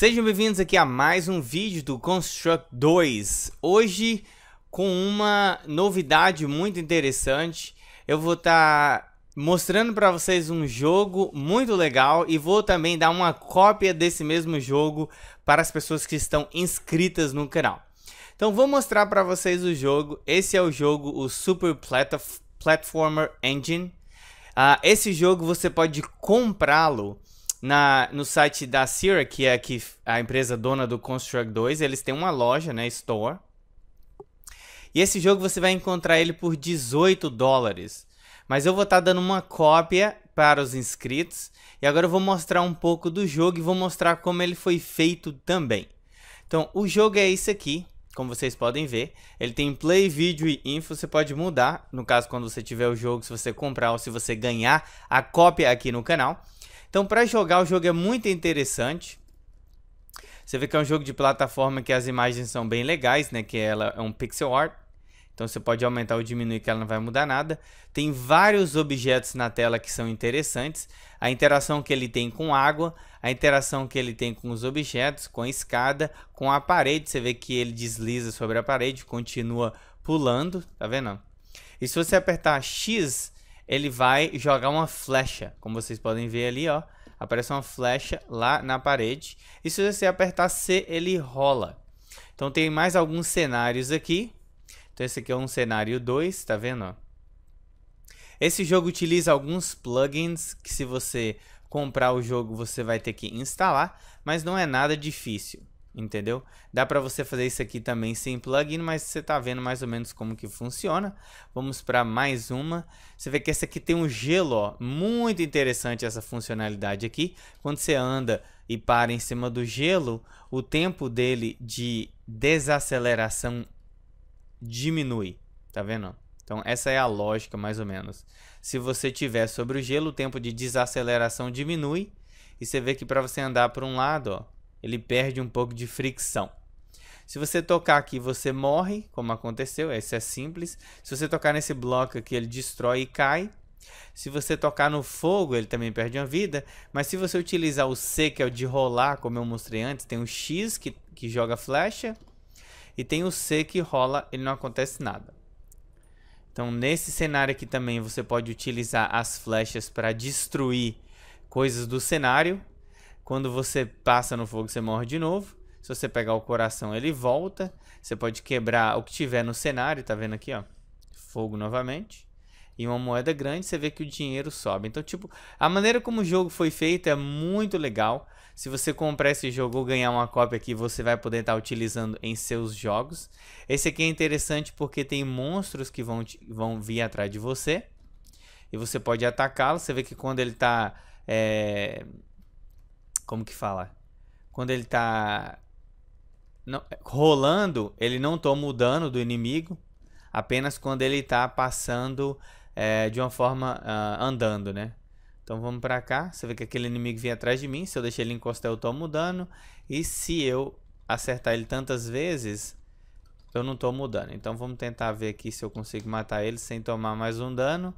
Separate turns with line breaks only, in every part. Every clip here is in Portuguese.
Sejam bem-vindos aqui a mais um vídeo do Construct 2. Hoje com uma novidade muito interessante, eu vou estar tá mostrando para vocês um jogo muito legal e vou também dar uma cópia desse mesmo jogo para as pessoas que estão inscritas no canal. Então vou mostrar para vocês o jogo. Esse é o jogo, o Super Platformer Engine. Uh, esse jogo você pode comprá-lo na, no site da Sierra, que é que a empresa dona do Construct 2, eles têm uma loja, né, store. E esse jogo você vai encontrar ele por 18 dólares. Mas eu vou estar tá dando uma cópia para os inscritos. E agora eu vou mostrar um pouco do jogo e vou mostrar como ele foi feito também. Então, o jogo é isso aqui, como vocês podem ver. Ele tem play, vídeo e info, você pode mudar. No caso, quando você tiver o jogo, se você comprar ou se você ganhar a cópia aqui no canal. Então, para jogar, o jogo é muito interessante. Você vê que é um jogo de plataforma que as imagens são bem legais, né? Que ela é um pixel art. Então você pode aumentar ou diminuir que ela não vai mudar nada. Tem vários objetos na tela que são interessantes. A interação que ele tem com água, a interação que ele tem com os objetos, com a escada, com a parede. Você vê que ele desliza sobre a parede, continua pulando, tá vendo? E se você apertar X, ele vai jogar uma flecha. Como vocês podem ver ali, ó. Aparece uma flecha lá na parede. E se você apertar C, ele rola. Então tem mais alguns cenários aqui. Então esse aqui é um cenário 2, tá vendo? Ó? Esse jogo utiliza alguns plugins que se você comprar o jogo você vai ter que instalar, mas não é nada difícil entendeu? Dá para você fazer isso aqui também sem plugin, mas você tá vendo mais ou menos como que funciona. Vamos para mais uma. Você vê que essa aqui tem um gelo, ó. Muito interessante essa funcionalidade aqui. Quando você anda e para em cima do gelo, o tempo dele de desaceleração diminui, tá vendo? Então essa é a lógica mais ou menos. Se você tiver sobre o gelo, o tempo de desaceleração diminui. E você vê que para você andar para um lado, ó, ele perde um pouco de fricção. Se você tocar aqui, você morre, como aconteceu, esse é simples. Se você tocar nesse bloco aqui, ele destrói e cai. Se você tocar no fogo, ele também perde uma vida. Mas se você utilizar o C, que é o de rolar, como eu mostrei antes, tem o X, que, que joga flecha. E tem o C, que rola, ele não acontece nada. Então, nesse cenário aqui também, você pode utilizar as flechas para destruir coisas do cenário. Quando você passa no fogo, você morre de novo. Se você pegar o coração, ele volta. Você pode quebrar o que tiver no cenário, tá vendo aqui, ó? Fogo novamente. E uma moeda grande, você vê que o dinheiro sobe. Então, tipo, a maneira como o jogo foi feito é muito legal. Se você comprar esse jogo ou ganhar uma cópia aqui, você vai poder estar tá utilizando em seus jogos. Esse aqui é interessante porque tem monstros que vão, te, vão vir atrás de você. E você pode atacá-lo. Você vê que quando ele está é, eh, como que fala? Quando ele tá. Não, rolando, ele não toma o dano do inimigo. Apenas quando ele tá passando é, de uma forma uh, andando, né? Então vamos pra cá. Você vê que aquele inimigo vem atrás de mim. Se eu deixar ele encostar, eu tomo dano. E se eu acertar ele tantas vezes, eu não tomo dano. Então vamos tentar ver aqui se eu consigo matar ele sem tomar mais um dano.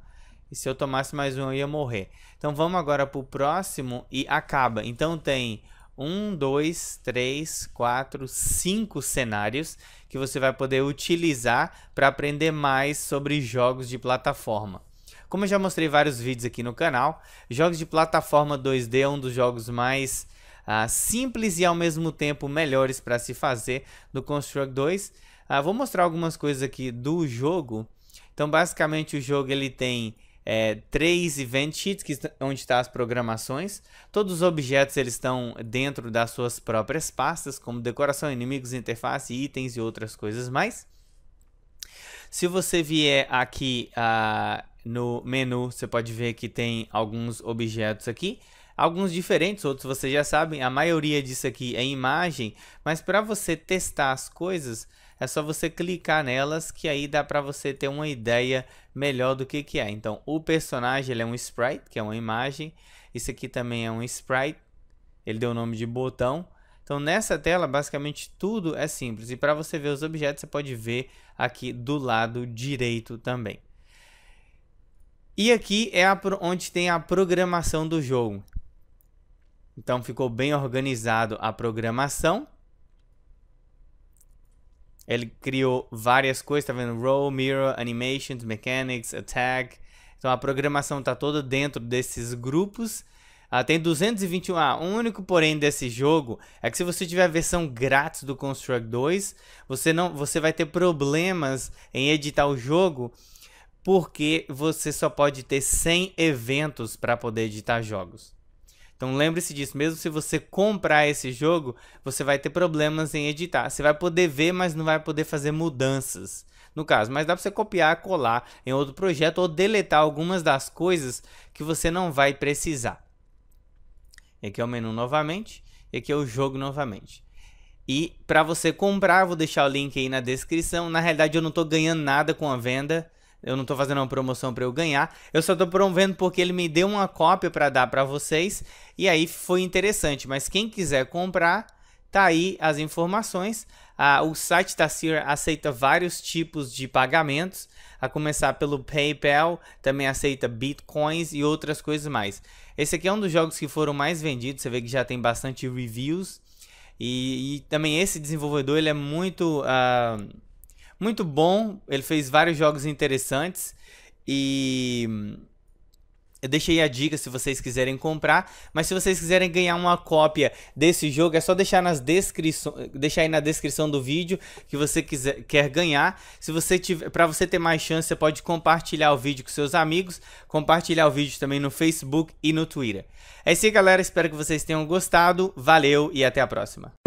E se eu tomasse mais um, eu ia morrer. Então vamos agora pro próximo e acaba. Então tem um, dois, três, quatro, cinco cenários que você vai poder utilizar para aprender mais sobre jogos de plataforma. Como eu já mostrei vários vídeos aqui no canal, jogos de plataforma 2D é um dos jogos mais ah, simples e ao mesmo tempo melhores para se fazer do Construct 2. Ah, vou mostrar algumas coisas aqui do jogo. Então basicamente o jogo ele tem é, três event sheets, que, onde estão tá as programações. Todos os objetos eles estão dentro das suas próprias pastas, como decoração, inimigos, interface, itens e outras coisas mais. Se você vier aqui uh, no menu, você pode ver que tem alguns objetos aqui. Alguns diferentes, outros vocês já sabem, a maioria disso aqui é imagem, mas para você testar as coisas, é só você clicar nelas que aí dá para você ter uma ideia melhor do que, que é. Então, o personagem ele é um sprite, que é uma imagem. Isso aqui também é um sprite. Ele deu o nome de botão. Então, nessa tela, basicamente tudo é simples. E para você ver os objetos, você pode ver aqui do lado direito também. E aqui é a, onde tem a programação do jogo. Então ficou bem organizado a programação. Ele criou várias coisas, tá vendo? Roll, Mirror, Animations, Mechanics, Attack. Então a programação tá toda dentro desses grupos. Ah, tem 221. Ah, o único porém desse jogo é que se você tiver a versão grátis do Construct 2, você não, você vai ter problemas em editar o jogo, porque você só pode ter 100 eventos para poder editar jogos. Então lembre-se disso, mesmo se você comprar esse jogo, você vai ter problemas em editar. Você vai poder ver, mas não vai poder fazer mudanças. No caso, mas dá para você copiar, colar em outro projeto ou deletar algumas das coisas que você não vai precisar. E aqui é o menu novamente, e aqui é o jogo novamente. E para você comprar, vou deixar o link aí na descrição. Na realidade, eu não estou ganhando nada com a venda. Eu não tô fazendo uma promoção para eu ganhar. Eu só tô promovendo porque ele me deu uma cópia para dar para vocês. E aí foi interessante. Mas quem quiser comprar, tá aí as informações. Ah, o site da Sear aceita vários tipos de pagamentos, a começar pelo PayPal, também aceita bitcoins e outras coisas mais. Esse aqui é um dos jogos que foram mais vendidos. Você vê que já tem bastante reviews. E, e, também esse desenvolvedor ele é muito uh, muito bom. Ele fez vários jogos interessantes e eu deixei a dica se vocês quiserem comprar, mas se vocês quiserem ganhar uma cópia desse jogo, é só deixar, nas descrição, deixar aí na descrição do vídeo que você quiser, quer ganhar. Se você tiver, para você ter mais chance, você pode compartilhar o vídeo com seus amigos, compartilhar o vídeo também no Facebook e no Twitter. É isso aí, galera, espero que vocês tenham gostado. Valeu e até a próxima.